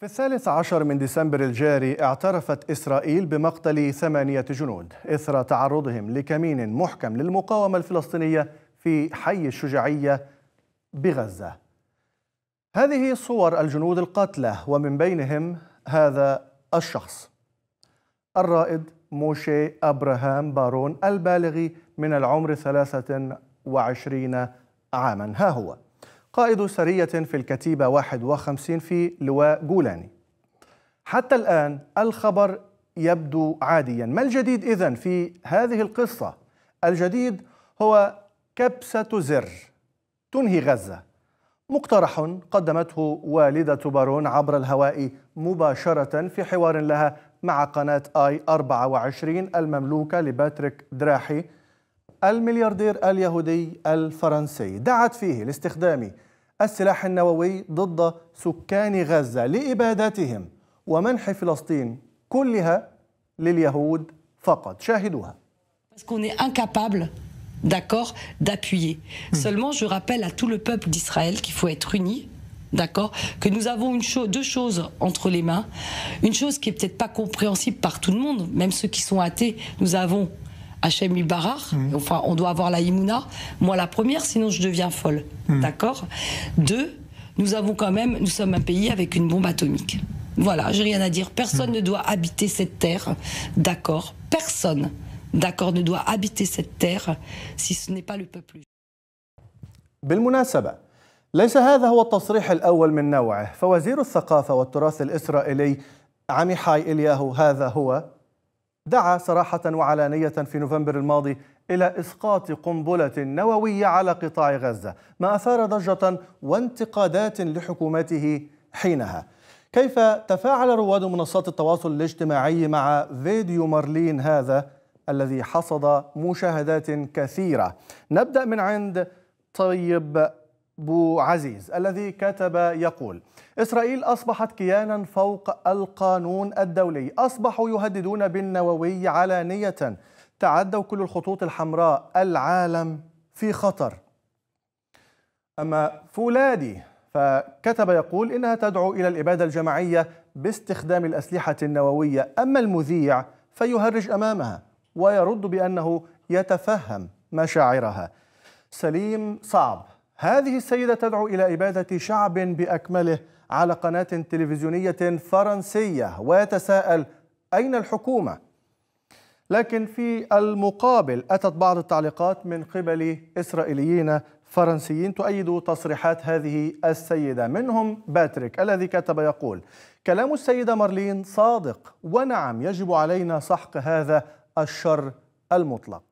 في الثالث عشر من ديسمبر الجاري اعترفت إسرائيل بمقتل ثمانية جنود إثر تعرضهم لكمين محكم للمقاومة الفلسطينية في حي الشجاعية بغزة هذه صور الجنود القتلى ومن بينهم هذا الشخص الرائد موشي أبراهام بارون البالغ من العمر 23 عاما ها هو قائد سرية في الكتيبة 51 في لواء جولاني حتى الآن الخبر يبدو عاديا ما الجديد اذا في هذه القصة؟ الجديد هو كبسة زر تنهي غزة مقترح قدمته والدة بارون عبر الهواء مباشرة في حوار لها مع قناة آي 24 المملوكة لباتريك دراحي الملياردير اليهودي الفرنسي دعت فيه ضد سكان غزة d'accord, d'appuyer. Hmm. Seulement, je rappelle à tout le peuple d'Israël qu'il faut être uni, d'accord, que nous avons une chose, deux choses entre les mains. Une chose qui est peut-être pas compréhensible par tout le monde, même ceux qui sont athées, nous avons Hachem Barar, mm. enfin on doit avoir la Imouna, moi la première, sinon je deviens folle. Mm. D'accord Deux, nous avons quand même, nous sommes un pays avec une bombe atomique. Voilà, j'ai rien à dire. Personne mm. ne doit habiter cette terre, d'accord Personne, d'accord, ne doit habiter cette terre si ce n'est pas le peuple. دعا صراحة وعلانية في نوفمبر الماضي إلى إسقاط قنبلة نووية على قطاع غزة ما أثار ضجة وانتقادات لحكومته حينها كيف تفاعل رواد منصات التواصل الاجتماعي مع فيديو مارلين هذا الذي حصد مشاهدات كثيرة نبدأ من عند طيب بو عزيز الذي كتب يقول إسرائيل أصبحت كيانا فوق القانون الدولي أصبحوا يهددون بالنووي علانية تعدوا كل الخطوط الحمراء العالم في خطر أما فولادي فكتب يقول إنها تدعو إلى الإبادة الجماعية باستخدام الأسلحة النووية أما المذيع فيهرج أمامها ويرد بأنه يتفهم مشاعرها سليم صعب هذه السيدة تدعو إلى إبادة شعب بأكمله على قناة تلفزيونية فرنسية ويتساءل أين الحكومة؟ لكن في المقابل أتت بعض التعليقات من قبل إسرائيليين فرنسيين تؤيد تصريحات هذه السيدة منهم باتريك الذي كتب يقول كلام السيدة مارلين صادق ونعم يجب علينا سحق هذا الشر المطلق